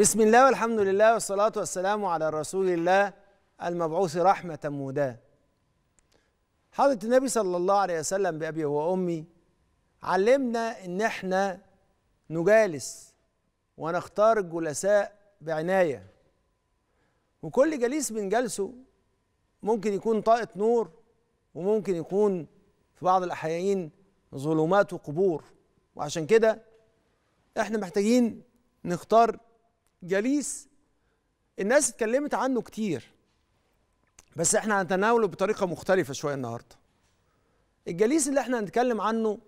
بسم الله والحمد لله والصلاة والسلام على رسول الله المبعوث رحمة مهداة حضرة النبي صلى الله عليه وسلم بأبي وأمي علمنا إن إحنا نجالس ونختار الجلساء بعناية وكل جليس من جلسه ممكن يكون طاقة نور وممكن يكون في بعض الأحيان ظلمات وقبور وعشان كده إحنا محتاجين نختار جليس الناس اتكلمت عنه كتير بس احنا هنتناوله بطريقه مختلفه شويه النهارده الجليس اللي احنا هنتكلم عنه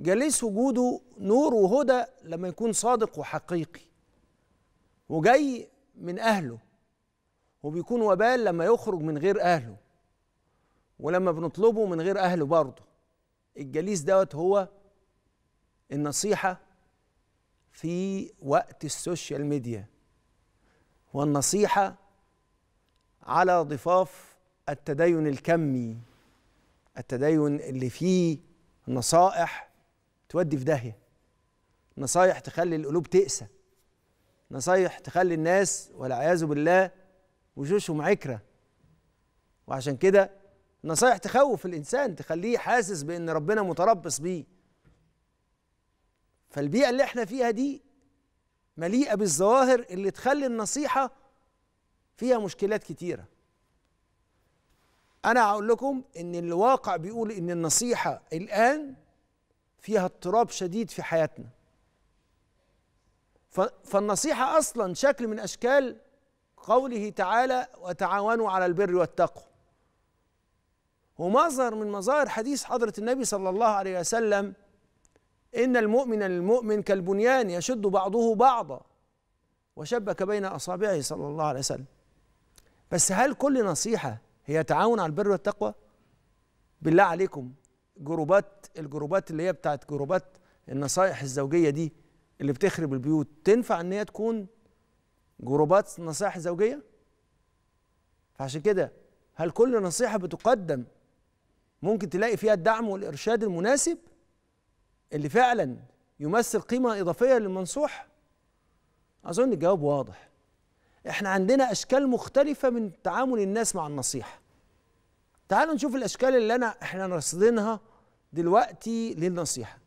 جليس وجوده نور وهدى لما يكون صادق وحقيقي وجاي من اهله وبيكون وبال لما يخرج من غير اهله ولما بنطلبه من غير اهله برضه الجليس دوت هو النصيحه في وقت السوشيال ميديا والنصيحه على ضفاف التدين الكمي التدين اللي فيه نصائح تودي في داهيه نصايح تخلي القلوب تقسى نصايح تخلي الناس والعياذ بالله وشوشهم عكره وعشان كده نصايح تخوف الانسان تخليه حاسس بان ربنا متربص بيه فالبيئة اللي احنا فيها دي مليئة بالظواهر اللي تخلي النصيحة فيها مشكلات كتيرة أنا هقول لكم إن الواقع بيقول إن النصيحة الآن فيها اضطراب شديد في حياتنا فالنصيحة أصلا شكل من أشكال قوله تعالى وتعاونوا على البر والتقوى ومظهر من مظاهر حديث حضرة النبي صلى الله عليه وسلم إن المؤمن للمؤمن كالبنيان يشد بعضه بعضا وشبك بين أصابعه صلى الله عليه وسلم بس هل كل نصيحة هي تعاون على البر والتقوى؟ بالله عليكم جروبات الجروبات اللي هي بتاعت جروبات النصائح الزوجية دي اللي بتخرب البيوت تنفع إن هي تكون جروبات نصائح زوجية؟ فعشان كده هل كل نصيحة بتقدم ممكن تلاقي فيها الدعم والإرشاد المناسب؟ اللي فعلا يمثل قيمة إضافية للمنصوح أظن الجواب واضح إحنا عندنا أشكال مختلفة من تعامل الناس مع النصيحة تعالوا نشوف الأشكال اللي أنا إحنا راصدينها دلوقتي للنصيحة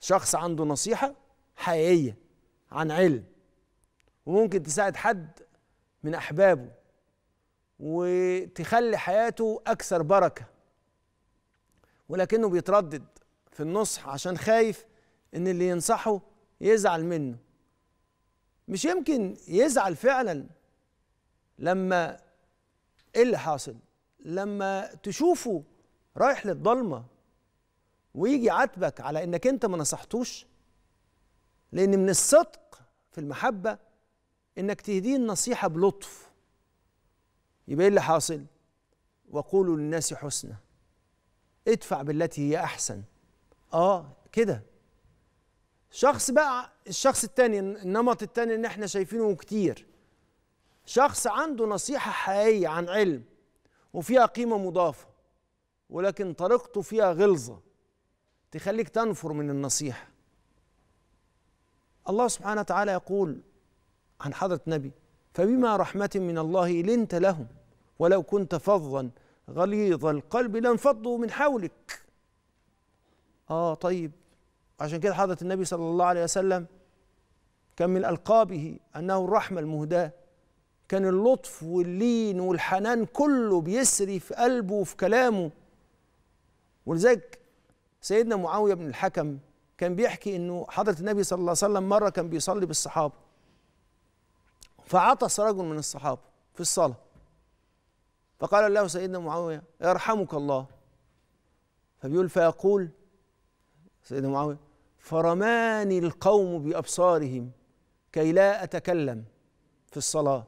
شخص عنده نصيحة حقيقية عن علم وممكن تساعد حد من أحبابه وتخلي حياته أكثر بركة ولكنه بيتردد في النصح عشان خايف ان اللي ينصحه يزعل منه مش يمكن يزعل فعلا لما ايه اللي حاصل لما تشوفه رايح للضلمه ويجي عاتبك على انك انت ما نصحتوش لان من الصدق في المحبه انك تهديه النصيحه بلطف يبقى ايه اللي حاصل وقولوا للناس حسنى ادفع بالتي هي احسن اه كده شخص بقى الشخص التاني النمط التاني اللي احنا شايفينه كتير شخص عنده نصيحة حقيقية عن علم وفيها قيمة مضافة ولكن طريقته فيها غلظة تخليك تنفر من النصيحة الله سبحانه وتعالى يقول عن حضرة نبي فبما رحمة من الله لنت لهم ولو كنت فظا غليظ القلب لانفضوا من حولك اه طيب عشان كده حضرة النبي صلى الله عليه وسلم كان من ألقابه أنه الرحمة المهداة كان اللطف واللين والحنان كله بيسري في قلبه وفي كلامه ولذلك سيدنا معاوية بن الحكم كان بيحكي أنه حضرة النبي صلى الله عليه وسلم مرة كان بيصلي بالصحابة فعطس رجل من الصحابة في الصلاة فقال له سيدنا معاوية يرحمك الله فبيقول فيقول سيدنا معاوية فرماني القوم بأبصارهم كي لا أتكلم في الصلاة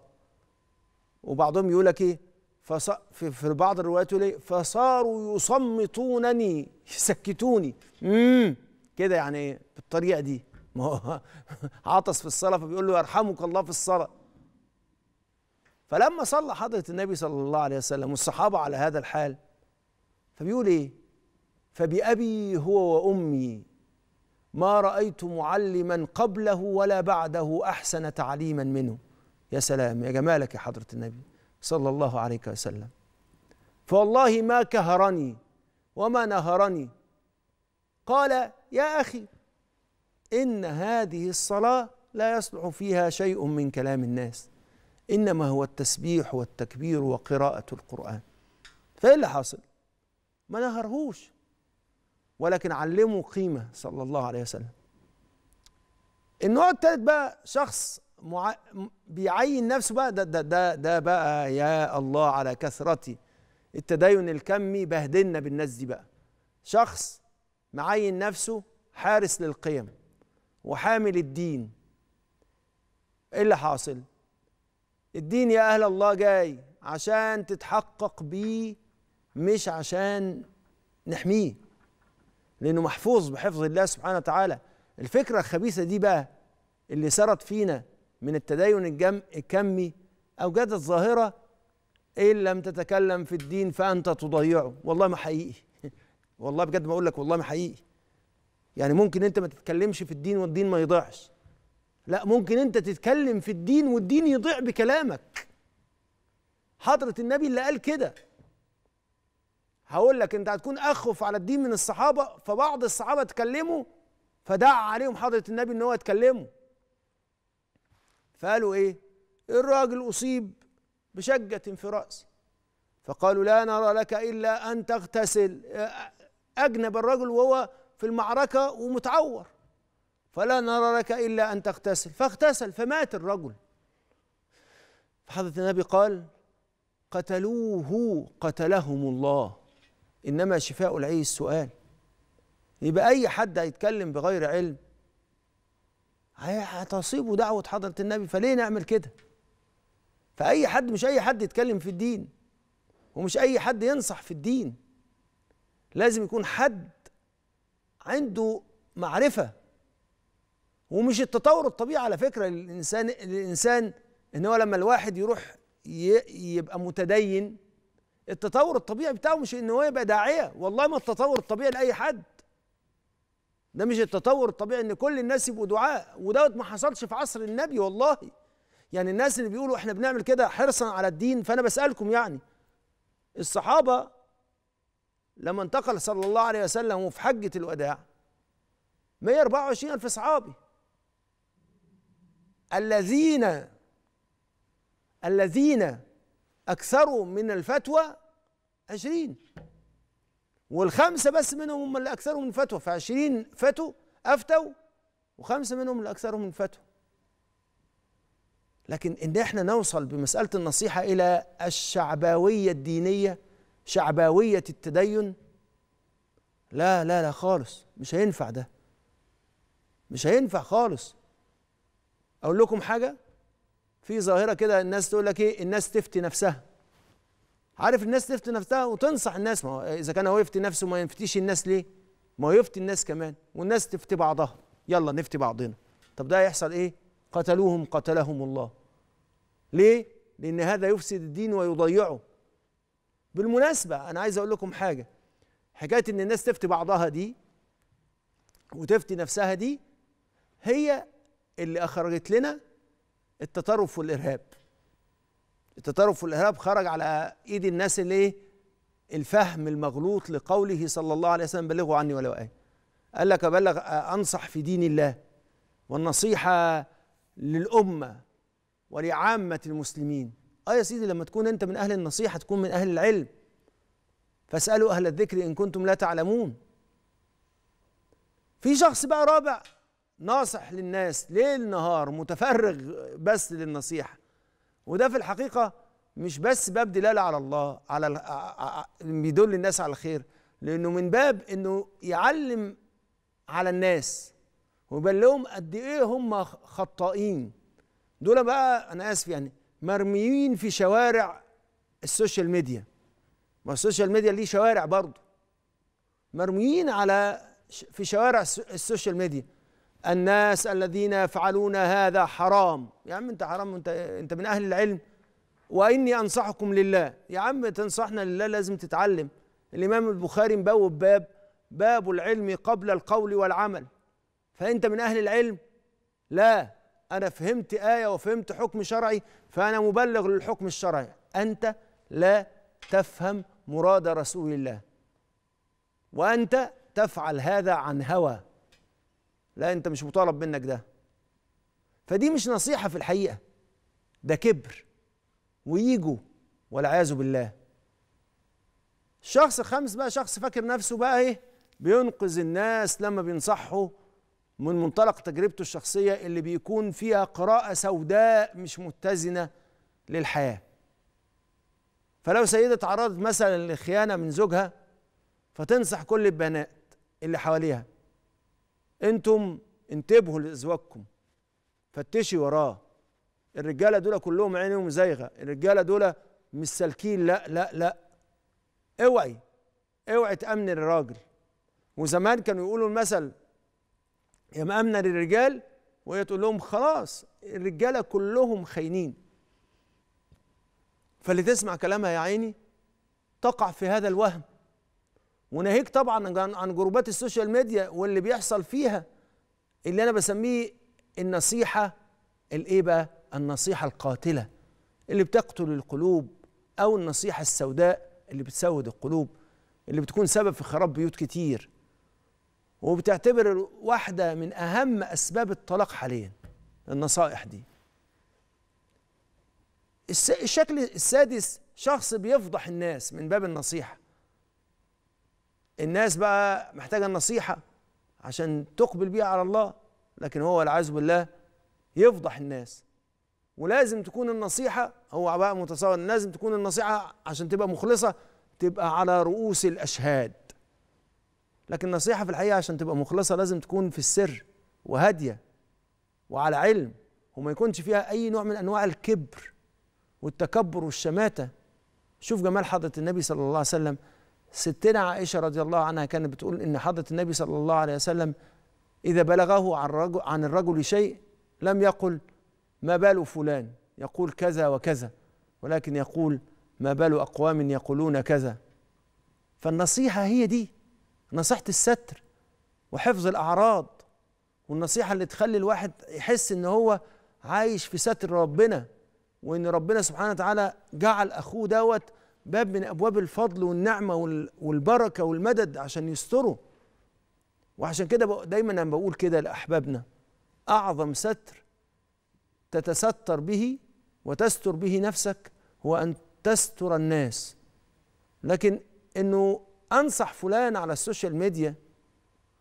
وبعضهم يقول لك إيه فص... في, في بعض الروايات يقول إيه فصاروا يصمتونني يسكتوني امم كده يعني إيه؟ بالطريقة دي ما هو عطس في الصلاة فبيقول له يرحمك الله في الصلاة فلما صلى حضرة النبي صلى الله عليه وسلم والصحابة على هذا الحال فبيقول إيه فبأبي هو وأمي ما رأيت معلما قبله ولا بعده أحسن تعليما منه يا سلام يا جمالك يا حضرة النبي صلى الله عليه وسلم فوالله ما كهرني وما نهرني قال يا أخي إن هذه الصلاة لا يصلح فيها شيء من كلام الناس إنما هو التسبيح والتكبير وقراءة القرآن فإيه اللي حاصل ما نهرهوش ولكن علمه قيمه صلى الله عليه وسلم النوع الثالث بقى شخص مع... بيعين نفسه بقى ده, ده ده ده بقى يا الله على كثرتي التدين الكمي بهدلنا بالناس دي بقى شخص معين نفسه حارس للقيم وحامل الدين ايه اللي حاصل الدين يا اهل الله جاي عشان تتحقق بيه مش عشان نحميه لأنه محفوظ بحفظ الله سبحانه وتعالى الفكرة الخبيثة دي بقى اللي سرت فينا من التدين الجم الكمي أوجدت ظاهرة إن إيه لم تتكلم في الدين فأنت تضيعه والله ما حقيقي والله بجد ما أقول لك والله ما حقيقي يعني ممكن أنت ما تتكلمش في الدين والدين ما يضيعش لا ممكن أنت تتكلم في الدين والدين يضيع بكلامك حضرة النبي اللي قال كده هقول لك انت هتكون اخف على الدين من الصحابه فبعض الصحابه تكلموا فدعا عليهم حضره النبي ان هو يتكلموا فقالوا ايه الراجل اصيب بشجه في راسه فقالوا لا نرى لك الا ان تغتسل اجنب الرجل وهو في المعركه ومتعور فلا نرى لك الا ان تغتسل فاغتسل فمات الرجل فحضره النبي قال قتلوه قتلهم الله إنما شفاء العي السؤال يبقى أي حد هيتكلم بغير علم هتصيبه دعوة حضرة النبي فليه نعمل كده فأي حد مش أي حد يتكلم في الدين ومش أي حد ينصح في الدين لازم يكون حد عنده معرفة ومش التطور الطبيعي على فكرة للإنسان الإنسان إن هو لما الواحد يروح يبقى متدين التطور الطبيعي بتاعه مش ان هو يبقى داعيه والله ما التطور الطبيعي لاي حد ده مش التطور الطبيعي ان كل الناس يبقوا دعاء ودوت ما حصلش في عصر النبي والله يعني الناس اللي بيقولوا احنا بنعمل كده حرصا على الدين فانا بسالكم يعني الصحابه لما انتقل صلى الله عليه وسلم وفي حجه الوداع 124 الف صحابي الذين الذين أكثروا من الفتوى عشرين والخمسة بس منهم هم اللي أكثروا من فتوى فعشرين فتوا أفتوا وخمسة منهم اللي أكثروا من فتوى لكن إن إحنا نوصل بمسألة النصيحة إلى الشعباوية الدينية شعباوية التدين لا لا لا خالص مش هينفع ده مش هينفع خالص أقول لكم حاجة في ظاهره كده الناس تقول لك ايه الناس تفتي نفسها عارف الناس تفتي نفسها وتنصح الناس ما هو اذا كان هو يفتي نفسه ما يفتيش الناس ليه ما هو يفتي الناس كمان والناس تفتي بعضها يلا نفتي بعضنا طب ده هيحصل ايه قتلوهم قتلهم الله ليه لان هذا يفسد الدين ويضيعه بالمناسبه انا عايز اقول لكم حاجه حكايه ان الناس تفتي بعضها دي وتفتي نفسها دي هي اللي اخرجت لنا التطرف والارهاب التطرف والارهاب خرج على ايد الناس اللي الفهم المغلوط لقوله صلى الله عليه وسلم بلغوا عني ولو ايه قال لك ابلغ انصح في دين الله والنصيحه للامه ولعامه المسلمين اه يا سيدي لما تكون انت من اهل النصيحه تكون من اهل العلم فاسالوا اهل الذكر ان كنتم لا تعلمون في شخص بقى رابع ناصح للناس ليل نهار متفرغ بس للنصيحه وده في الحقيقه مش بس باب دلاله على الله على بيدل الناس على الخير لانه من باب انه يعلم على الناس ويبلغهم قد ايه هم خطائين دول بقى انا اسف يعني مرميين في شوارع السوشيال ميديا ما السوشيال ميديا ليه شوارع برضه مرميين على في شوارع السوشيال ميديا الناس الذين يفعلون هذا حرام يا عم انت حرام انت انت من اهل العلم واني انصحكم لله يا عم تنصحنا لله لازم تتعلم الامام البخاري مبوب باب باب العلم قبل القول والعمل فانت من اهل العلم لا انا فهمت ايه وفهمت حكم شرعي فانا مبلغ للحكم الشرعي انت لا تفهم مراد رسول الله وانت تفعل هذا عن هوى لا انت مش مطالب منك ده فدي مش نصيحه في الحقيقه ده كبر ويجوا والعياذ بالله الشخص الخامس بقى شخص فاكر نفسه بقى ايه بينقذ الناس لما بينصحه من منطلق تجربته الشخصيه اللي بيكون فيها قراءه سوداء مش متزنه للحياه فلو سيده تعرضت مثلا لخيانه من زوجها فتنصح كل البنات اللي حواليها انتم انتبهوا لازواجكم فتشي وراه الرجاله دول كلهم عينهم زايغه الرجاله دول مش سالكين لا لا لا اوعي اوعي تامن الراجل وزمان كانوا يقولوا المثل يا مامنه للرجال وهي تقول لهم خلاص الرجاله كلهم خاينين فاللي تسمع كلامها يا عيني تقع في هذا الوهم وناهيك طبعا عن جروبات السوشيال ميديا واللي بيحصل فيها اللي انا بسميه النصيحه الايه بقى النصيحه القاتله اللي بتقتل القلوب او النصيحه السوداء اللي بتسود القلوب اللي بتكون سبب في خراب بيوت كتير وبتعتبر واحده من اهم اسباب الطلاق حاليا النصائح دي الشكل السادس شخص بيفضح الناس من باب النصيحه الناس بقى محتاجة النصيحة عشان تقبل بيها على الله لكن هو والعياذ بالله يفضح الناس ولازم تكون النصيحة هو بقى متصور لازم تكون النصيحة عشان تبقى مخلصة تبقى على رؤوس الأشهاد لكن النصيحة في الحقيقة عشان تبقى مخلصة لازم تكون في السر وهادية وعلى علم وما يكونش فيها أي نوع من أنواع الكبر والتكبر والشماتة شوف جمال حضرة النبي صلى الله عليه وسلم ستنا عائشة رضي الله عنها كانت بتقول إن حضرة النبي صلى الله عليه وسلم إذا بلغه عن الرجل, عن الرجل شيء لم يقل ما بال فلان يقول كذا وكذا ولكن يقول ما بال أقوام يقولون كذا فالنصيحة هي دي نصيحة الستر وحفظ الأعراض والنصيحة اللي تخلي الواحد يحس إن هو عايش في ستر ربنا وإن ربنا سبحانه وتعالى جعل أخوه دوت باب من ابواب الفضل والنعمه والبركه والمدد عشان يستروا وعشان كده دايما انا بقول كده لاحبابنا اعظم ستر تتستر به وتستر به نفسك هو ان تستر الناس لكن انه انصح فلان على السوشيال ميديا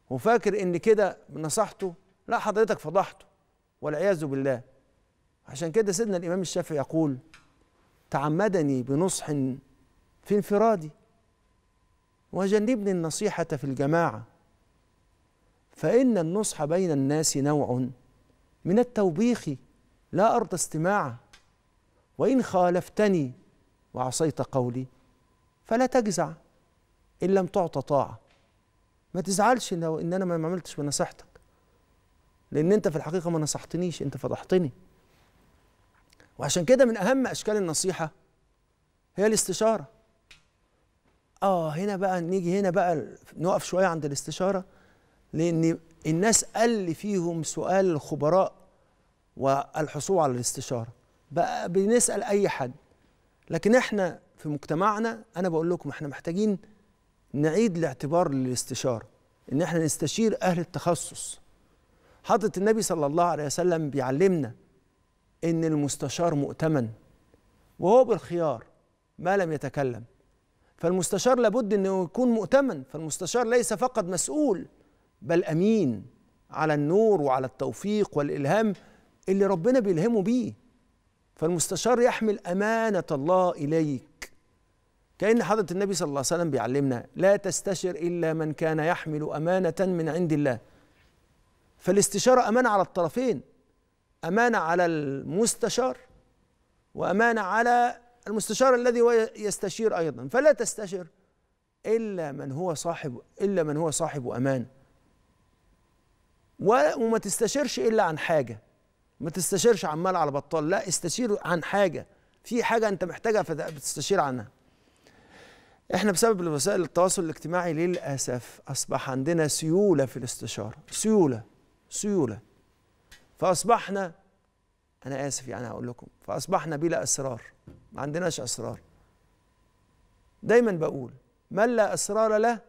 وفاكر ان كده نصحته لا حضرتك فضحته والعياذ بالله عشان كده سيدنا الامام الشافعي يقول تعمدني بنصح في انفرادي وجنبني النصيحة في الجماعة فإن النصح بين الناس نوع من التوبيخ لا أرضى استماعه وإن خالفتني وعصيت قولي فلا تجزع إن لم تعطى طاعة ما تزعلش لو إن أنا ما عملتش بنصيحتك لأن أنت في الحقيقة ما نصحتنيش أنت فضحتني وعشان كده من أهم أشكال النصيحة هي الاستشارة اه هنا بقى نيجي هنا بقى نقف شويه عند الاستشاره لان الناس قل فيهم سؤال الخبراء والحصول على الاستشاره بقى بنسال اي حد لكن احنا في مجتمعنا انا بقول لكم احنا محتاجين نعيد الاعتبار للاستشاره ان احنا نستشير اهل التخصص حضره النبي صلى الله عليه وسلم بيعلمنا ان المستشار مؤتمن وهو بالخيار ما لم يتكلم فالمستشار لابد أنه يكون مؤتمن فالمستشار ليس فقط مسؤول بل أمين على النور وعلى التوفيق والإلهام اللي ربنا بيلهمه بيه فالمستشار يحمل أمانة الله إليك كأن حضرة النبي صلى الله عليه وسلم بيعلمنا لا تستشر إلا من كان يحمل أمانة من عند الله فالاستشارة أمانة على الطرفين أمانة على المستشار وأمانة على المستشار الذي هو يستشير ايضا فلا تستشر الا من هو صاحب الا من هو صاحب امان وما تستشرش الا عن حاجه ما تستشيرش عمال على بطال لا استشير عن حاجه في حاجه انت محتاجها فبتستشير عنها احنا بسبب وسائل التواصل الاجتماعي للاسف اصبح عندنا سيوله في الاستشاره سيوله سيوله فاصبحنا انا اسف يعني هقول لكم فاصبحنا بلا اسرار ما عندناش أسرار دايما بقول من لا أسرار له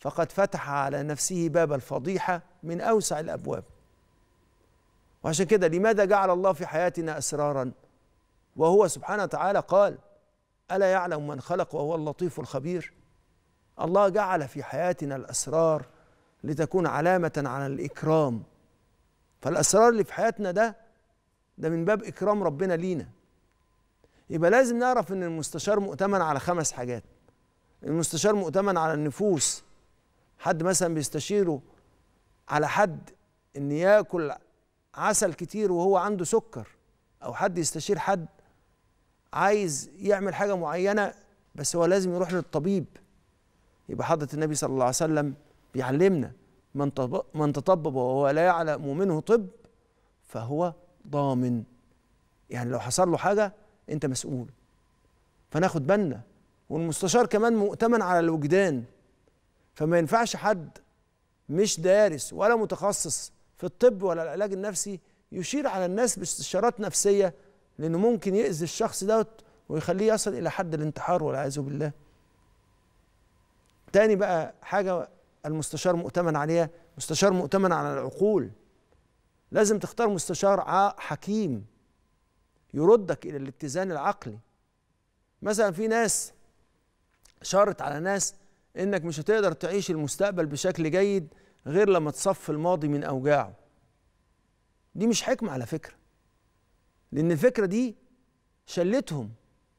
فقد فتح على نفسه باب الفضيحة من أوسع الأبواب وعشان كده لماذا جعل الله في حياتنا أسرارا وهو سبحانه وتعالى قال ألا يعلم من خلق وهو اللطيف الخبير الله جعل في حياتنا الأسرار لتكون علامة على الإكرام فالأسرار اللي في حياتنا ده ده من باب إكرام ربنا لينا يبقى لازم نعرف ان المستشار مؤتمن على خمس حاجات المستشار مؤتمن على النفوس حد مثلا بيستشيره على حد ان ياكل عسل كتير وهو عنده سكر او حد يستشير حد عايز يعمل حاجه معينه بس هو لازم يروح للطبيب يبقى حضره النبي صلى الله عليه وسلم بيعلمنا من من تطبب وهو لا يعلم منه طب فهو ضامن يعني لو حصل له حاجه انت مسؤول فناخد بالنا والمستشار كمان مؤتمن على الوجدان فما ينفعش حد مش دارس ولا متخصص في الطب ولا العلاج النفسي يشير على الناس باستشارات نفسيه لانه ممكن يأذي الشخص دوت ويخليه يصل الى حد الانتحار والعياذ بالله. تاني بقى حاجه المستشار مؤتمن عليها مستشار مؤتمن على العقول لازم تختار مستشار حكيم يردك الى الاتزان العقلي مثلا في ناس شرط على ناس انك مش هتقدر تعيش المستقبل بشكل جيد غير لما تصفي الماضي من اوجاعه دي مش حكمه على فكره لان الفكره دي شلتهم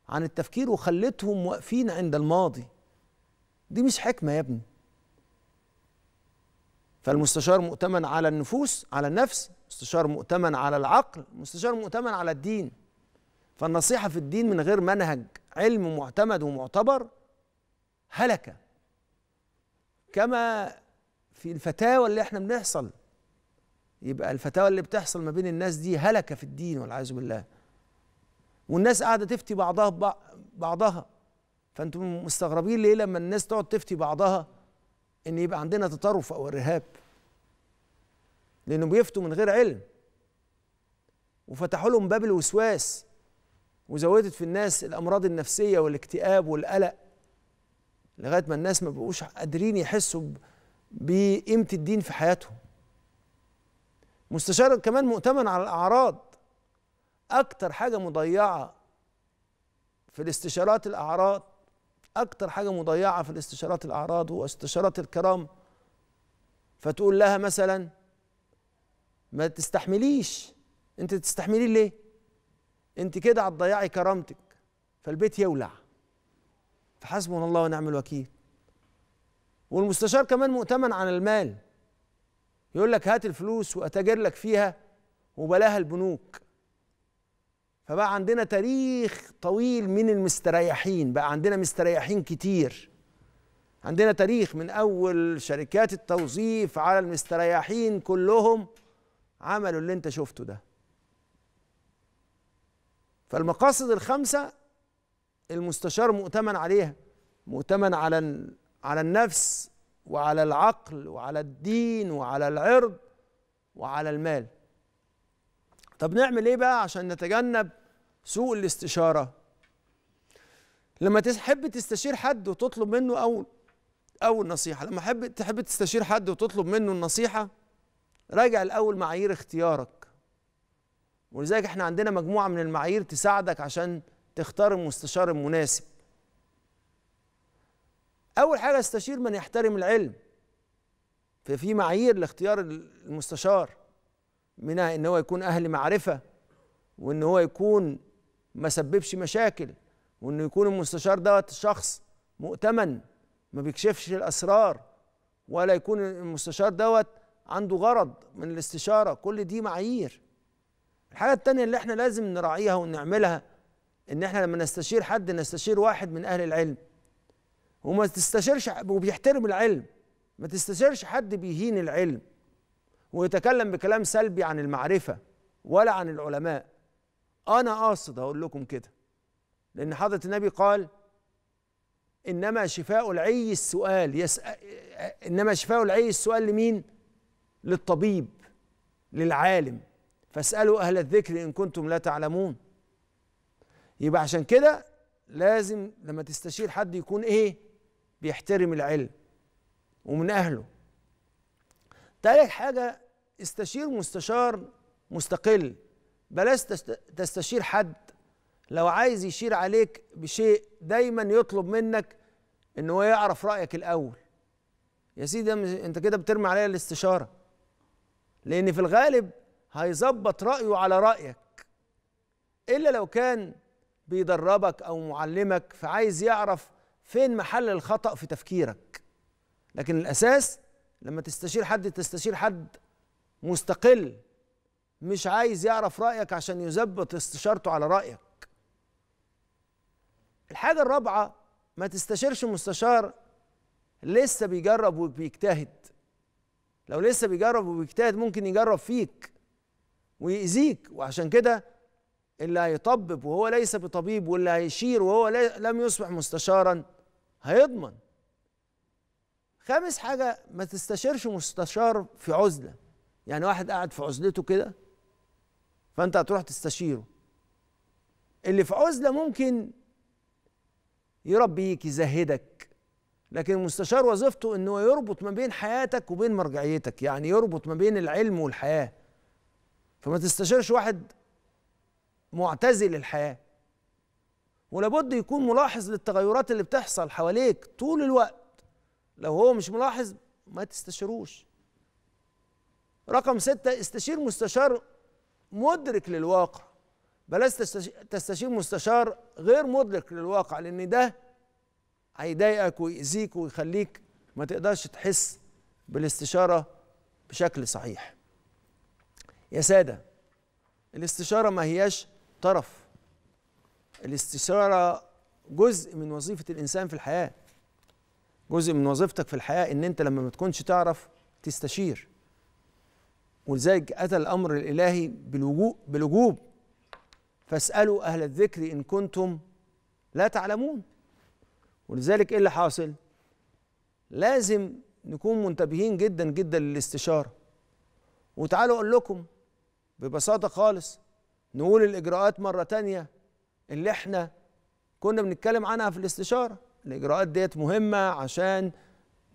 عن التفكير وخلتهم واقفين عند الماضي دي مش حكمه يا ابني فالمستشار مؤتمن على النفوس على النفس مستشار مؤتمن على العقل مستشار مؤتمن على الدين فالنصيحة في الدين من غير منهج علم معتمد ومعتبر هلكة كما في الفتاوى اللي احنا بنحصل يبقى الفتاوى اللي بتحصل ما بين الناس دي هلكة في الدين والعياذ بالله والناس قاعدة تفتي بعضها بعضها فانتم مستغربين ليه لما الناس تقعد تفتي بعضها ان يبقى عندنا تطرف او ارهاب لانه بيفتوا من غير علم وفتحوا لهم باب الوسواس وزودت في الناس الامراض النفسيه والاكتئاب والقلق لغايه ما الناس ما بقوش قادرين يحسوا بقيمه الدين في حياتهم مستشار كمان مؤتمن على الاعراض اكتر حاجه مضيعه في الاستشارات الاعراض اكتر حاجه مضيعه في الاستشارات الاعراض واستشارات الكرام فتقول لها مثلا ما تستحمليش انت تستحملي ليه انت كده هتضيعي كرامتك فالبيت يولع فحسبنا الله ونعم الوكيل والمستشار كمان مؤتمن عن المال يقول لك هات الفلوس واتاجر لك فيها وبلاها البنوك فبقى عندنا تاريخ طويل من المستريحين بقى عندنا مستريحين كتير عندنا تاريخ من اول شركات التوظيف على المستريحين كلهم عملوا اللي انت شفته ده فالمقاصد الخمسة المستشار مؤتمن عليها مؤتمن على على النفس وعلى العقل وعلى الدين وعلى العرض وعلى المال طب نعمل ايه بقى عشان نتجنب سوء الاستشارة لما تحب تستشير حد وتطلب منه أول أول نصيحة لما تحب تستشير حد وتطلب منه النصيحة راجع الأول معايير اختيارك ولذلك احنا عندنا مجموعه من المعايير تساعدك عشان تختار المستشار المناسب اول حاجه استشير من يحترم العلم ففي معايير لاختيار المستشار منها ان هو يكون اهل معرفه وان هو يكون ما سببش مشاكل وانه يكون المستشار دوت شخص مؤتمن ما بيكشفش الاسرار ولا يكون المستشار دوت عنده غرض من الاستشاره كل دي معايير الحاجة التانية اللي احنا لازم نراعيها ونعملها ان احنا لما نستشير حد نستشير واحد من اهل العلم وما تستشيرش وبيحترم العلم ما تستشيرش حد بيهين العلم ويتكلم بكلام سلبي عن المعرفة ولا عن العلماء انا قاصد اقول لكم كده لان حضرة النبي قال انما شفاء العي السؤال يسأل انما شفاء العي السؤال لمين للطبيب للعالم فاسألوا أهل الذكر إن كنتم لا تعلمون يبقى عشان كده لازم لما تستشير حد يكون إيه بيحترم العلم ومن أهله تالت حاجة استشير مستشار مستقل بلاش تستشير حد لو عايز يشير عليك بشيء دايما يطلب منك ان هو يعرف رايك الاول يا سيدي انت كده بترمي عليا الاستشاره لان في الغالب هيظبط رأيه على رأيك إلا لو كان بيدربك أو معلمك فعايز يعرف فين محل الخطأ في تفكيرك لكن الأساس لما تستشير حد تستشير حد مستقل مش عايز يعرف رأيك عشان يزبط استشارته على رأيك الحاجة الرابعة ما تستشيرش مستشار لسه بيجرب وبيجتهد لو لسه بيجرب وبيجتهد ممكن يجرب فيك ويأذيك وعشان كده اللي هيطبب وهو ليس بطبيب واللي هيشير وهو لم يصبح مستشارا هيضمن خامس حاجة ما تستشيرش مستشار في عزلة يعني واحد قاعد في عزلته كده فأنت هتروح تستشيره اللي في عزلة ممكن يربيك يزهدك لكن المستشار وظيفته انه يربط ما بين حياتك وبين مرجعيتك يعني يربط ما بين العلم والحياه فما تستشيرش واحد معتزل الحياه ولابد يكون ملاحظ للتغيرات اللي بتحصل حواليك طول الوقت لو هو مش ملاحظ ما تستشيروش رقم ستة استشير مستشار مدرك للواقع بلاش تستشير مستشار غير مدرك للواقع لان ده هيضايقك ويأذيك ويخليك ما تقدرش تحس بالاستشارة بشكل صحيح يا سادة الاستشارة ما هياش طرف الاستشارة جزء من وظيفة الإنسان في الحياة جزء من وظيفتك في الحياة إن أنت لما ما تكونش تعرف تستشير ولذلك أتى الأمر الإلهي بالوجوب فاسألوا أهل الذكر إن كنتم لا تعلمون ولذلك إيه اللي حاصل؟ لازم نكون منتبهين جدا جدا للاستشارة وتعالوا أقول لكم ببساطة خالص نقول الإجراءات مرة تانية اللي احنا كنا بنتكلم عنها في الاستشارة الإجراءات ديت مهمة عشان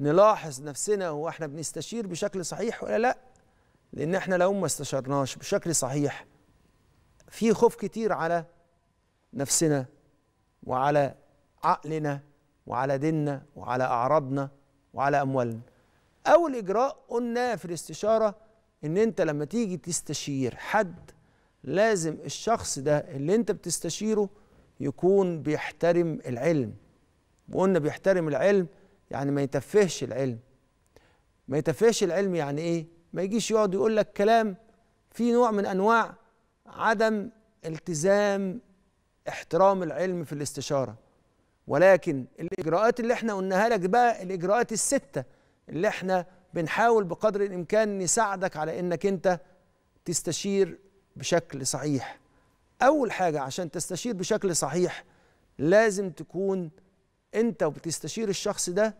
نلاحظ نفسنا هو احنا بنستشير بشكل صحيح ولا لا لأن احنا لو ما استشرناش بشكل صحيح في خوف كتير على نفسنا وعلى عقلنا وعلى ديننا وعلى أعراضنا وعلى أموالنا أول إجراء قلناه في الاستشارة ان انت لما تيجي تستشير حد لازم الشخص ده اللي انت بتستشيره يكون بيحترم العلم وقلنا بيحترم العلم يعني ما يتفهش العلم ما يتفهش العلم يعني ايه ما يجيش يقعد يقول لك كلام في نوع من انواع عدم التزام احترام العلم في الاستشاره ولكن الاجراءات اللي احنا قلناها لك بقى الاجراءات السته اللي احنا بنحاول بقدر الامكان نساعدك على انك انت تستشير بشكل صحيح اول حاجه عشان تستشير بشكل صحيح لازم تكون انت وبتستشير الشخص ده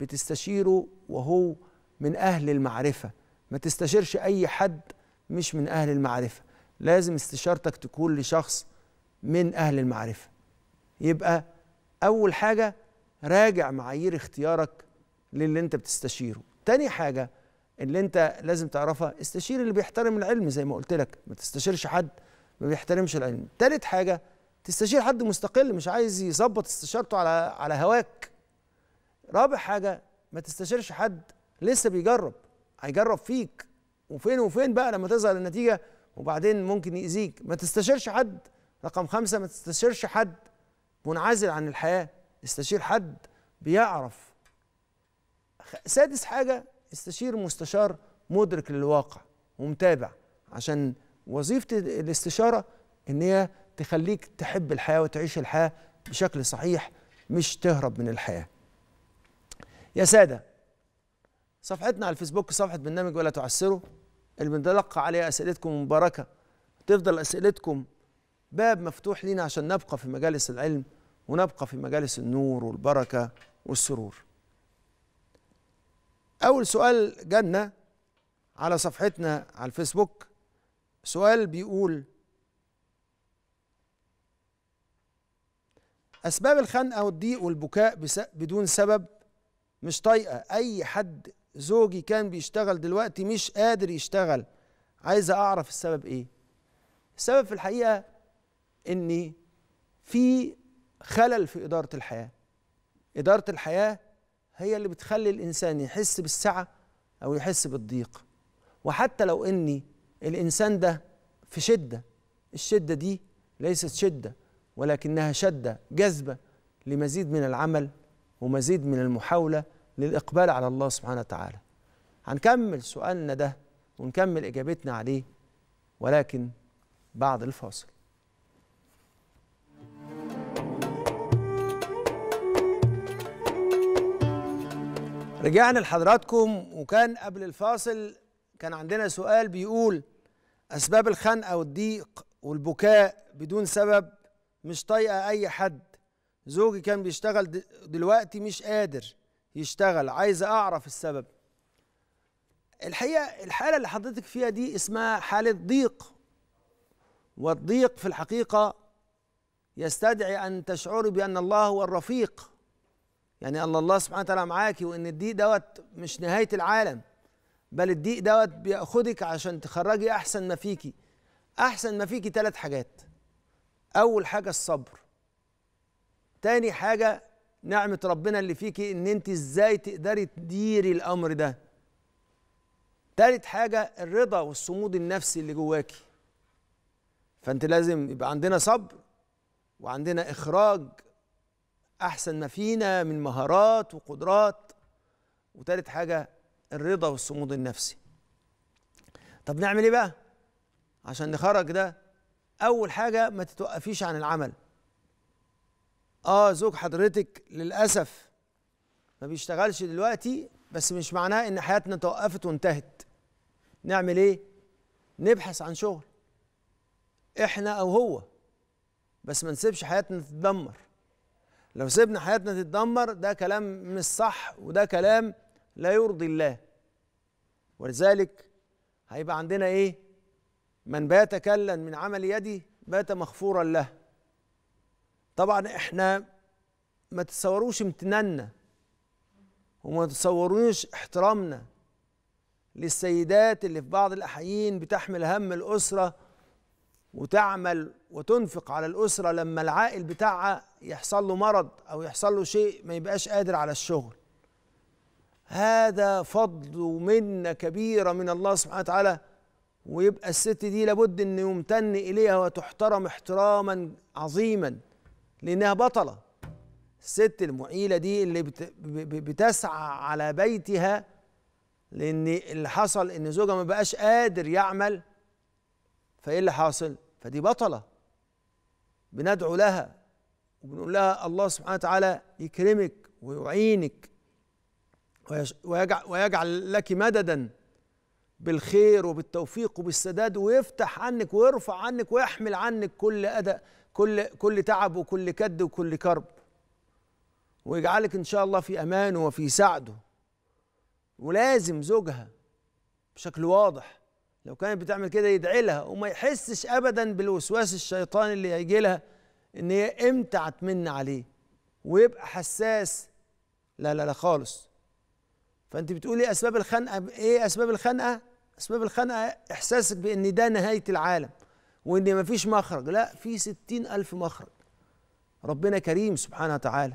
بتستشيره وهو من اهل المعرفه ما تستشيرش اي حد مش من اهل المعرفه لازم استشارتك تكون لشخص من اهل المعرفه يبقى اول حاجه راجع معايير اختيارك للي انت بتستشيره تاني حاجه اللي انت لازم تعرفها استشير اللي بيحترم العلم زي ما قلت لك ما تستشيرش حد ما بيحترمش العلم تالت حاجه تستشير حد مستقل مش عايز يظبط استشارته على على هواك رابع حاجه ما تستشيرش حد لسه بيجرب هيجرب فيك وفين وفين بقى لما تظهر النتيجه وبعدين ممكن يأذيك ما تستشيرش حد رقم خمسة ما تستشيرش حد منعزل عن الحياة استشير حد بيعرف سادس حاجة استشير مستشار مدرك للواقع ومتابع عشان وظيفة الاستشارة إن هي تخليك تحب الحياة وتعيش الحياة بشكل صحيح مش تهرب من الحياة يا سادة صفحتنا على الفيسبوك صفحة برنامج ولا تعسروا اللي بنتلقى عليها أسئلتكم مباركة تفضل أسئلتكم باب مفتوح لينا عشان نبقى في مجالس العلم ونبقى في مجالس النور والبركة والسرور اول سؤال جالنا على صفحتنا على الفيسبوك سؤال بيقول اسباب الخنقه والضيق والبكاء بدون سبب مش طايقه اي حد زوجي كان بيشتغل دلوقتي مش قادر يشتغل عايزه اعرف السبب ايه السبب في الحقيقه ان في خلل في اداره الحياه اداره الحياه هي اللي بتخلي الانسان يحس بالسعه او يحس بالضيق وحتى لو اني الانسان ده في شده الشده دي ليست شده ولكنها شده جذبه لمزيد من العمل ومزيد من المحاوله للاقبال على الله سبحانه وتعالى هنكمل سؤالنا ده ونكمل اجابتنا عليه ولكن بعد الفاصل رجعنا لحضراتكم وكان قبل الفاصل كان عندنا سؤال بيقول أسباب الخنقة والضيق والبكاء بدون سبب مش طايقة أي حد زوجي كان بيشتغل دلوقتي مش قادر يشتغل عايزة أعرف السبب الحقيقة الحالة اللي حضرتك فيها دي اسمها حالة ضيق والضيق في الحقيقة يستدعي أن تشعري بأن الله هو الرفيق يعني الله الله سبحانه وتعالى معاكي وان الضيق دوت مش نهايه العالم بل الضيق دوت بياخدك عشان تخرجي احسن ما فيكي احسن ما فيكي ثلاث حاجات اول حاجه الصبر تاني حاجه نعمه ربنا اللي فيكي ان انت ازاي تقدري تديري الامر ده تالت حاجه الرضا والصمود النفسي اللي جواكي فانت لازم يبقى عندنا صبر وعندنا اخراج احسن ما فينا من مهارات وقدرات وتالت حاجه الرضا والصمود النفسي طب نعمل ايه بقى عشان نخرج ده اول حاجه ما تتوقفيش عن العمل اه زوج حضرتك للاسف ما بيشتغلش دلوقتي بس مش معناه ان حياتنا توقفت وانتهت نعمل ايه نبحث عن شغل احنا او هو بس ما نسيبش حياتنا تتدمر لو سيبنا حياتنا تتدمر ده كلام مش صح وده كلام لا يرضي الله ولذلك هيبقى عندنا ايه من بات كلا من عمل يدي بات مغفورا له طبعا احنا ما تتصوروش امتناننا وما تتصوروش احترامنا للسيدات اللي في بعض الاحيين بتحمل هم الاسره وتعمل وتنفق على الأسرة لما العائل بتاعها يحصل له مرض أو يحصل له شيء ما يبقاش قادر على الشغل هذا فضل ومنة كبيرة من الله سبحانه وتعالى ويبقى الست دي لابد أن يمتن إليها وتحترم احتراما عظيما لأنها بطلة الست المعيلة دي اللي بتسعى على بيتها لأن اللي حصل أن زوجها ما بقاش قادر يعمل فإيه اللي حاصل؟ فدي بطلة بندعو لها وبنقول لها الله سبحانه وتعالى يكرمك ويعينك ويجعل, ويجعل لك مددا بالخير وبالتوفيق وبالسداد ويفتح عنك ويرفع عنك ويحمل عنك كل أذى كل كل تعب وكل كد وكل كرب ويجعلك ان شاء الله في امانه وفي سعده ولازم زوجها بشكل واضح لو كانت بتعمل كده يدعي لها وما يحسش ابدا بالوسواس الشيطاني اللي هيجي لها ان هي امتى هتمن عليه ويبقى حساس لا لا لا خالص فانت بتقولي إيه اسباب الخنقه ايه اسباب الخنقه اسباب الخنقه احساسك بان ده نهايه العالم وان ما فيش مخرج لا في ستين الف مخرج ربنا كريم سبحانه وتعالى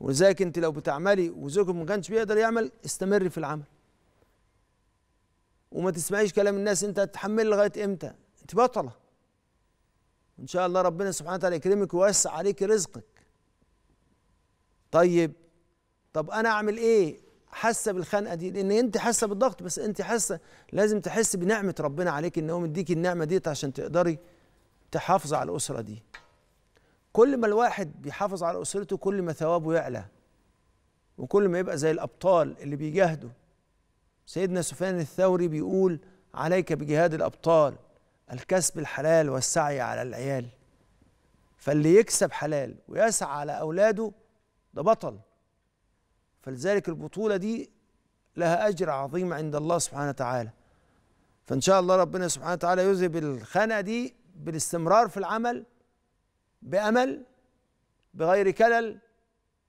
ولذلك انت لو بتعملي وزوجك ما كانش بيقدر يعمل استمري في العمل وما تسمعيش كلام الناس انت هتحمل لغايه امتى انت بطله ان شاء الله ربنا سبحانه وتعالى يكرمك ويوسع عليك رزقك طيب طب انا اعمل ايه حاسه بالخنقه دي لان انت حاسه بالضغط بس انت حاسه لازم تحس بنعمه ربنا عليك ان هو مديكي النعمه دي عشان تقدري تحافظي على الاسره دي كل ما الواحد بيحافظ على اسرته كل ما ثوابه يعلى وكل ما يبقى زي الابطال اللي بيجاهدوا سيدنا سفيان الثوري بيقول عليك بجهاد الأبطال الكسب الحلال والسعي على العيال فاللي يكسب حلال ويسعى على أولاده ده بطل فلذلك البطولة دي لها أجر عظيم عند الله سبحانه وتعالى فإن شاء الله ربنا سبحانه وتعالى يذهب الخانة دي بالاستمرار في العمل بأمل بغير كلل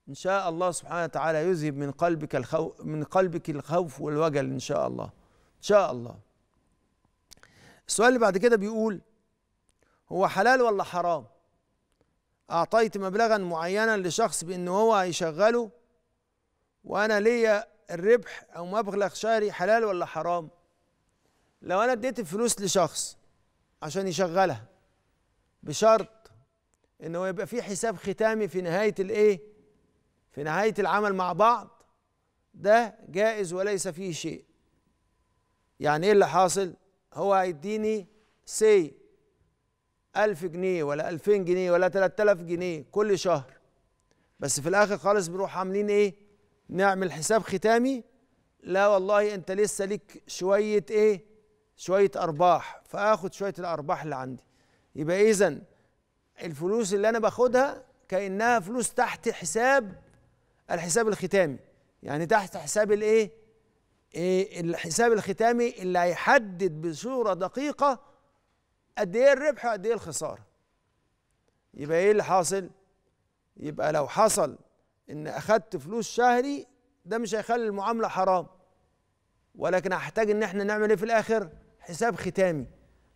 ان شاء الله سبحانه وتعالى يذهب من قلبك الخوف من قلبك الخوف والوجل ان شاء الله ان شاء الله السؤال اللي بعد كده بيقول هو حلال ولا حرام اعطيت مبلغا معينا لشخص بان هو هيشغله وانا ليا الربح او مبلغ شهري حلال ولا حرام لو انا اديت الفلوس لشخص عشان يشغلها بشرط ان هو يبقى في حساب ختامي في نهايه الايه في نهاية العمل مع بعض ده جائز وليس فيه شيء يعني ايه اللي حاصل هو هيديني سي ألف جنيه ولا ألفين جنيه ولا تلات ألاف جنيه كل شهر بس في الآخر خالص بنروح عاملين إيه نعمل حساب ختامي لا والله أنت لسه ليك شوية إيه شوية أرباح فآخد شوية الأرباح اللي عندي يبقى إذا الفلوس اللي أنا باخدها كأنها فلوس تحت حساب الحساب الختامي يعني تحت حساب الايه إيه، الحساب الختامي اللي هيحدد بصوره دقيقه قد ايه الربح وقد ايه الخساره يبقى ايه اللي حاصل يبقى لو حصل ان اخدت فلوس شهري ده مش هيخلي المعامله حرام ولكن هحتاج ان احنا نعمل ايه في الاخر حساب ختامي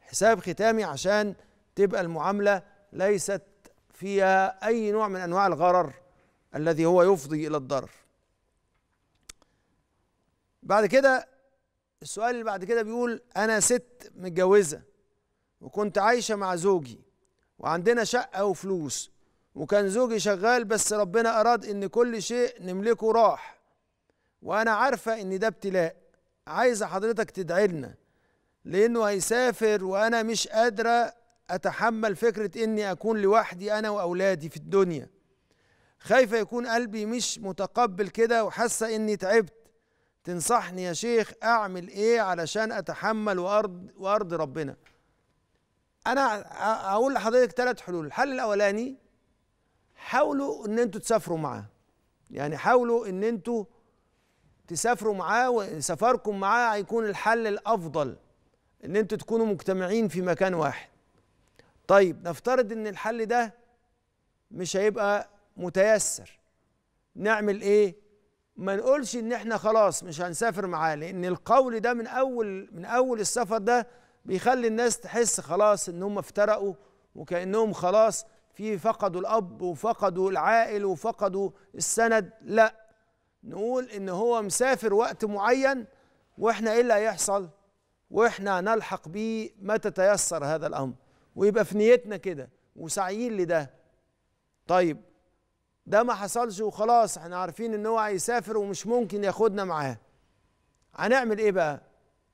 حساب ختامي عشان تبقى المعامله ليست فيها اي نوع من انواع الغرر الذي هو يفضي الى الضرر بعد كده السؤال اللي بعد كده بيقول انا ست متجوزه وكنت عايشه مع زوجي وعندنا شقه وفلوس وكان زوجي شغال بس ربنا اراد ان كل شيء نملكه راح وانا عارفه ان ده ابتلاء عايزه حضرتك تدعي لنا لانه هيسافر وانا مش قادره اتحمل فكره اني اكون لوحدي انا واولادي في الدنيا خايفة يكون قلبي مش متقبل كده وحاسة إني تعبت تنصحني يا شيخ أعمل إيه علشان أتحمل وأرض وأرض ربنا أنا أقول لحضرتك ثلاث حلول الحل الأولاني حاولوا إن أنتوا تسافروا معاه يعني حاولوا إن أنتوا تسافروا معاه وسفركم معاه هيكون الحل الأفضل إن أنتوا تكونوا مجتمعين في مكان واحد طيب نفترض إن الحل ده مش هيبقى متيسر نعمل ايه ما نقولش ان احنا خلاص مش هنسافر معاه لان القول ده من اول من اول السفر ده بيخلي الناس تحس خلاص ان هم افترقوا وكانهم خلاص في فقدوا الاب وفقدوا العائل وفقدوا السند لا نقول ان هو مسافر وقت معين واحنا ايه اللي هيحصل واحنا هنلحق بيه متى تيسر هذا الامر ويبقى في نيتنا كده وسعيين لده طيب ده ما حصلش وخلاص احنا عارفين ان هو هيسافر ومش ممكن ياخدنا معاه هنعمل ايه بقى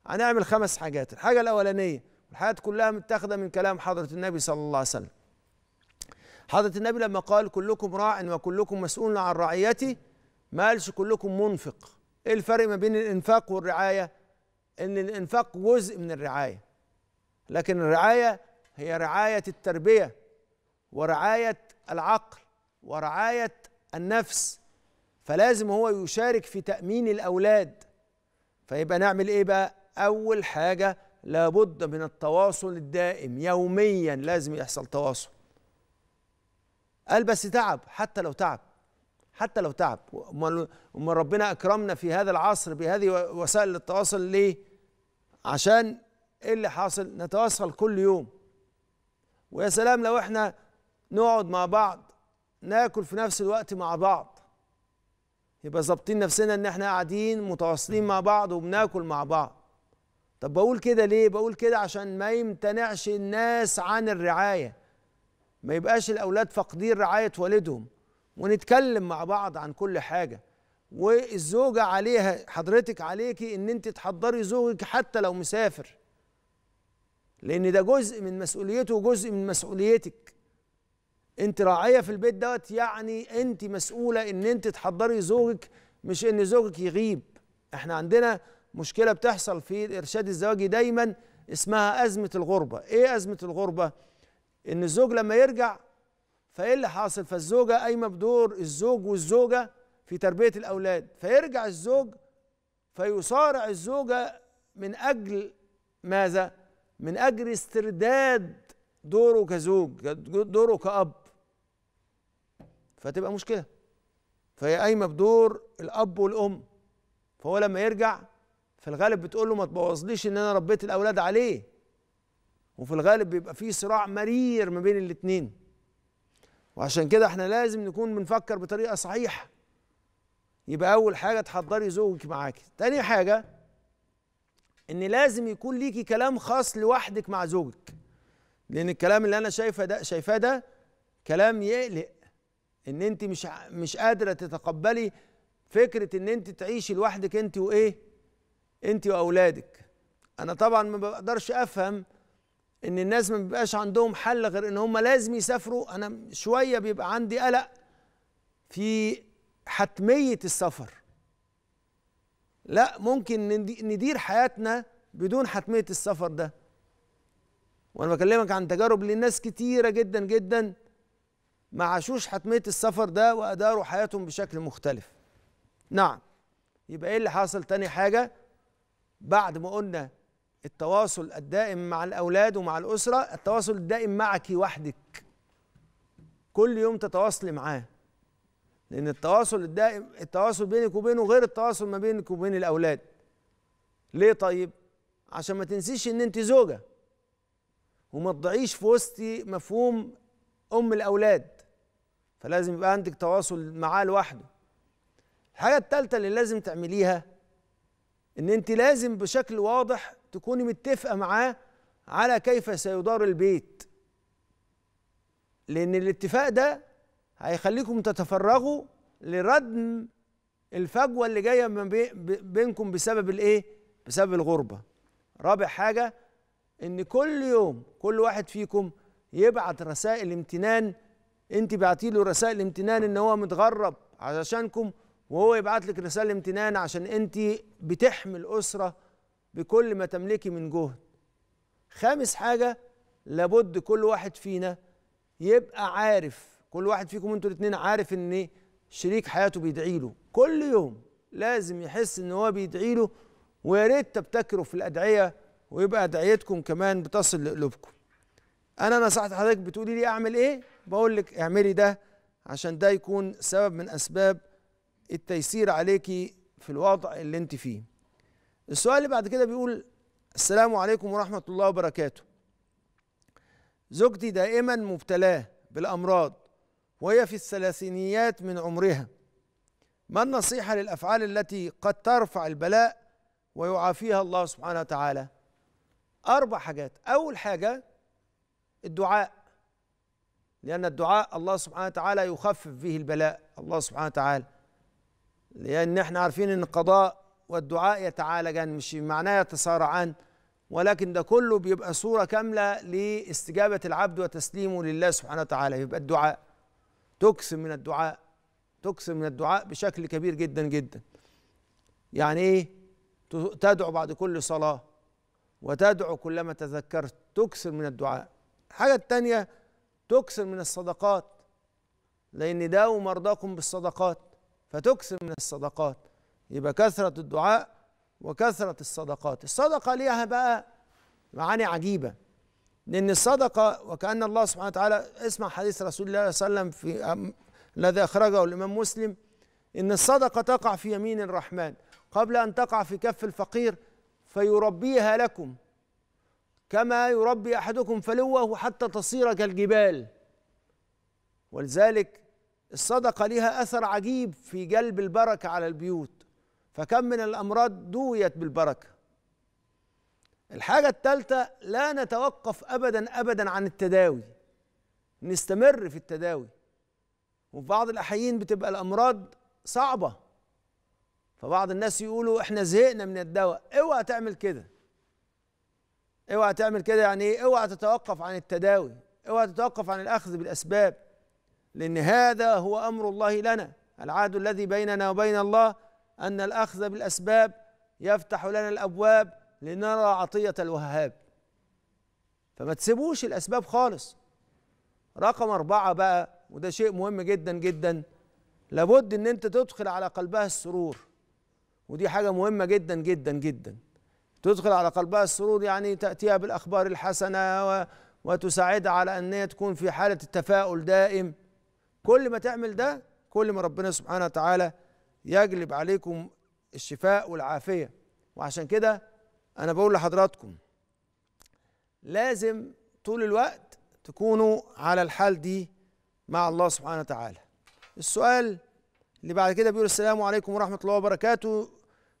هنعمل خمس حاجات الحاجه الاولانيه الحاجات كلها متاخده من كلام حضره النبي صلى الله عليه وسلم حضره النبي لما قال كلكم راع وكلكم مسؤول عن رعيته ما قالش كلكم منفق ايه الفرق ما بين الانفاق والرعايه ان الانفاق جزء من الرعايه لكن الرعايه هي رعايه التربيه ورعايه العقل ورعاية النفس فلازم هو يشارك في تأمين الأولاد فيبقى نعمل إيه بقى؟ أول حاجة لابد من التواصل الدائم يوميا لازم يحصل تواصل قال بس تعب حتى لو تعب حتى لو تعب امال ربنا اكرمنا في هذا العصر بهذه وسائل التواصل ليه عشان ايه اللي حاصل نتواصل كل يوم ويا سلام لو احنا نقعد مع بعض ناكل في نفس الوقت مع بعض يبقى ظابطين نفسنا ان احنا قاعدين متواصلين مع بعض وبناكل مع بعض طب بقول كده ليه بقول كده عشان ما يمتنعش الناس عن الرعايه ما يبقاش الاولاد فاقدين رعايه والدهم ونتكلم مع بعض عن كل حاجه والزوجه عليها حضرتك عليكي ان انت تحضري زوجك حتى لو مسافر لان ده جزء من مسؤوليته وجزء من مسؤوليتك انت راعيه في البيت دوت يعني انت مسؤوله ان انت تحضري زوجك مش ان زوجك يغيب احنا عندنا مشكله بتحصل في الارشاد الزواجي دايما اسمها ازمه الغربه ايه ازمه الغربه ان الزوج لما يرجع فايه اللي حاصل فالزوجه قايمه بدور الزوج والزوجه في تربيه الاولاد فيرجع الزوج فيصارع الزوجه من اجل ماذا من اجل استرداد دوره كزوج دوره كأب فتبقى مشكله فهي قايمه بدور الاب والام فهو لما يرجع في الغالب بتقول له ما تبوظليش ان انا ربيت الاولاد عليه وفي الغالب بيبقى في صراع مرير ما بين الاتنين وعشان كده احنا لازم نكون بنفكر بطريقه صحيحه يبقى اول حاجه تحضري زوجك معاكي تاني حاجه ان لازم يكون ليكي كلام خاص لوحدك مع زوجك لان الكلام اللي انا شايفه ده شايفاه ده كلام يقلق ان انت مش مش قادره تتقبلي فكره ان انت تعيشي لوحدك انت وايه انت واولادك انا طبعا ما بقدرش افهم ان الناس ما بيبقاش عندهم حل غير ان هم لازم يسافروا انا شويه بيبقى عندي قلق في حتميه السفر لا ممكن ندير حياتنا بدون حتميه السفر ده وانا بكلمك عن تجارب لناس كتيره جدا جدا ما عاشوش حتمية السفر ده وأداروا حياتهم بشكل مختلف نعم يبقى إيه اللي حصل تاني حاجة بعد ما قلنا التواصل الدائم مع الأولاد ومع الأسرة التواصل الدائم معك وحدك كل يوم تتواصلي معاه لأن التواصل الدائم التواصل بينك وبينه غير التواصل ما بينك وبين الأولاد ليه طيب عشان ما تنسيش ان انت زوجه وما تضعيش في وسط مفهوم ام الاولاد فلازم يبقى عندك تواصل معاه لوحده الحاجه الثالثه اللي لازم تعمليها ان انت لازم بشكل واضح تكوني متفقه معاه على كيف سيدار البيت لان الاتفاق ده هيخليكم تتفرغوا لردم الفجوه اللي جايه ما بينكم بسبب الايه بسبب الغربه رابع حاجه ان كل يوم كل واحد فيكم يبعت رسائل امتنان انت بعتي له رسائل امتنان ان هو متغرب علشانكم وهو يبعت لك رسائل امتنان عشان انت بتحمي الاسره بكل ما تملكي من جهد خامس حاجه لابد كل واحد فينا يبقى عارف كل واحد فيكم انتوا الاثنين عارف ان شريك حياته بيدعي له كل يوم لازم يحس ان هو بيدعي له ويا ريت تبتكروا في الادعيه ويبقى ادعيتكم كمان بتصل لقلوبكم انا نصحت حضرتك بتقولي لي اعمل ايه بقول لك اعملي ده عشان ده يكون سبب من اسباب التيسير عليكي في الوضع اللي انت فيه السؤال اللي بعد كده بيقول السلام عليكم ورحمة الله وبركاته زوجتي دائما مبتلاة بالأمراض وهي في الثلاثينيات من عمرها ما النصيحة للأفعال التي قد ترفع البلاء ويعافيها الله سبحانه وتعالى أربع حاجات أول حاجة الدعاء لأن الدعاء الله سبحانه وتعالى يخفف به البلاء الله سبحانه وتعالى لأن احنا عارفين أن القضاء والدعاء يتعالجان مش معناه يتصارعان ولكن ده كله بيبقى صورة كاملة لاستجابة العبد وتسليمه لله سبحانه وتعالى يبقى الدعاء تكسب من الدعاء تكسب من الدعاء بشكل كبير جدا جدا يعني ايه تدعو بعد كل صلاة وتدعو كلما تذكرت تكسر من الدعاء الحاجة الثانية تكثر من الصدقات لأن داووا مرضاكم بالصدقات فتكثر من الصدقات يبقى كثرة الدعاء وكثرة الصدقات الصدقة ليها بقى معاني عجيبة لأن الصدقة وكأن الله سبحانه وتعالى اسمع حديث رسول الله صلى الله عليه وسلم في الذي أخرجه الإمام مسلم إن الصدقة تقع في يمين الرحمن قبل أن تقع في كف الفقير فيربيها لكم كما يربي احدكم فلوه حتى تصير كالجبال ولذلك الصدقه لها اثر عجيب في جلب البركه على البيوت فكم من الامراض دويت بالبركه الحاجه الثالثه لا نتوقف ابدا ابدا عن التداوي نستمر في التداوي وفي بعض الاحيان بتبقى الامراض صعبه فبعض الناس يقولوا احنا زهقنا من الدواء اوعى تعمل كده اوعى تعمل كده يعني ايه اوعى تتوقف عن التداوي اوعى تتوقف عن الاخذ بالاسباب لان هذا هو امر الله لنا العهد الذي بيننا وبين الله ان الاخذ بالاسباب يفتح لنا الابواب لنرى عطيه الوهاب فما تسيبوش الاسباب خالص رقم أربعة بقى وده شيء مهم جدا جدا لابد ان انت تدخل على قلبها السرور ودي حاجة مهمة جدا جدا جدا تدخل على قلبها السرور يعني تأتيها بالأخبار الحسنة وتساعدها على أن تكون في حالة التفاؤل دائم كل ما تعمل ده كل ما ربنا سبحانه وتعالى يجلب عليكم الشفاء والعافية وعشان كده أنا بقول لحضراتكم لازم طول الوقت تكونوا على الحال دي مع الله سبحانه وتعالى السؤال اللي بعد كده بيقول السلام عليكم ورحمة الله وبركاته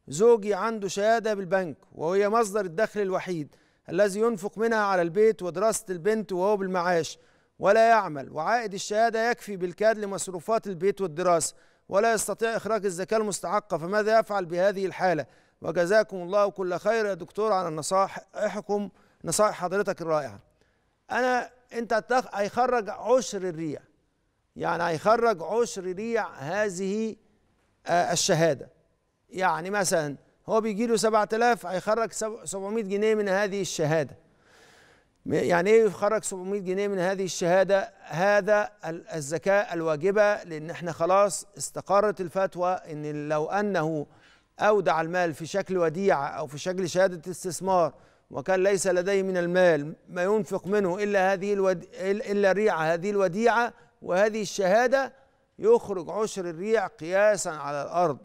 زوجي عنده شهادة بالبنك وهي مصدر الدخل الوحيد الذي ينفق منها على البيت ودراسة البنت وهو بالمعاش ولا يعمل وعائد الشهادة يكفي بالكاد لمصروفات البيت والدراسة ولا يستطيع إخراج الزكاة المستحقة فماذا يفعل بهذه الحالة وجزاكم الله كل خير يا دكتور على نصائحكم نصائح حضرتك الرائعة أنا أنت هيخرج عشر الريع يعني هيخرج عشر ريع هذه آه، الشهادة يعني مثلا هو بيجي له 7000 هيخرج 700 جنيه من هذه الشهاده يعني ايه يخرج 700 جنيه من هذه الشهاده هذا الزكاه الواجبه لان احنا خلاص استقرت الفتوى ان لو انه اودع المال في شكل وديعه او في شكل شهاده استثمار وكان ليس لديه من المال ما ينفق منه الا هذه الود... الا ريعة هذه الوديعه وهذه الشهاده يخرج عشر الريع قياسا على الارض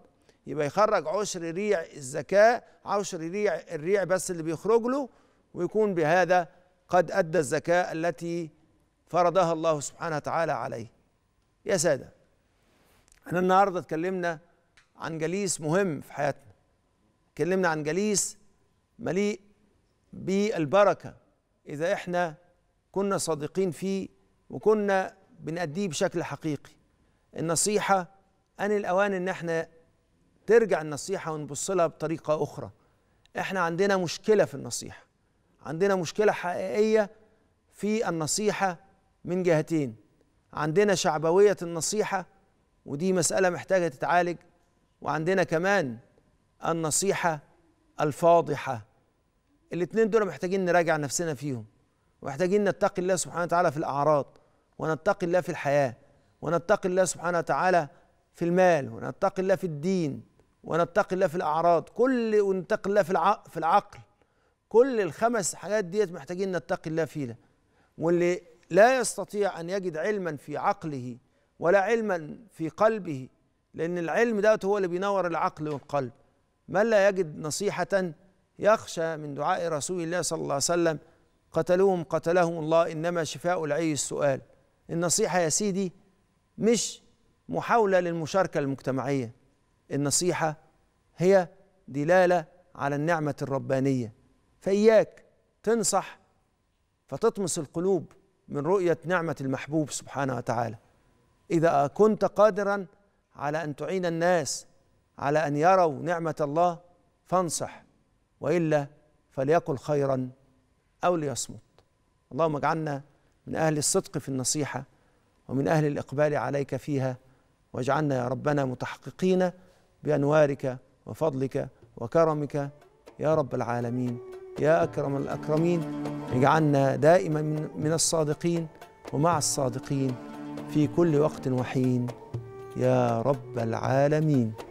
يبقى يخرج عشر ريع الزكاة عشر ريع الريع بس اللي بيخرج له ويكون بهذا قد أدى الزكاة التي فرضها الله سبحانه وتعالى عليه يا سادة احنا النهاردة اتكلمنا عن جليس مهم في حياتنا اتكلمنا عن جليس مليء بالبركة إذا احنا كنا صادقين فيه وكنا بنأديه بشكل حقيقي النصيحة أن الأوان إن احنا ترجع النصيحة ونبص لها بطريقة أخرى احنا عندنا مشكلة في النصيحة عندنا مشكلة حقيقية في النصيحة من جهتين عندنا شعبوية النصيحة ودي مسألة محتاجة تتعالج وعندنا كمان النصيحة الفاضحة الاتنين دول محتاجين نراجع نفسنا فيهم محتاجين نتقي الله سبحانه وتعالى في الأعراض ونتقي الله في الحياة ونتقي الله سبحانه وتعالى في المال ونتقي الله في الدين ونتقي الله في الاعراض كل ونتقي الله في العقل في العقل كل الخمس حاجات ديت محتاجين نتقي الله فيها واللي لا يستطيع ان يجد علما في عقله ولا علما في قلبه لان العلم دوت هو اللي بينور العقل والقلب من لا يجد نصيحه يخشى من دعاء رسول الله صلى الله عليه وسلم قتلوهم قتلهم الله انما شفاء العي السؤال النصيحه يا سيدي مش محاوله للمشاركه المجتمعيه النصيحة هي دلالة على النعمة الربانية فإياك تنصح فتطمس القلوب من رؤية نعمة المحبوب سبحانه وتعالى إذا كنت قادرا على أن تعين الناس على أن يروا نعمة الله فانصح وإلا فليقل خيرا أو ليصمت اللهم اجعلنا من أهل الصدق في النصيحة ومن أهل الإقبال عليك فيها واجعلنا يا ربنا متحققين بانوارك وفضلك وكرمك يا رب العالمين يا اكرم الاكرمين اجعلنا دائما من الصادقين ومع الصادقين في كل وقت وحين يا رب العالمين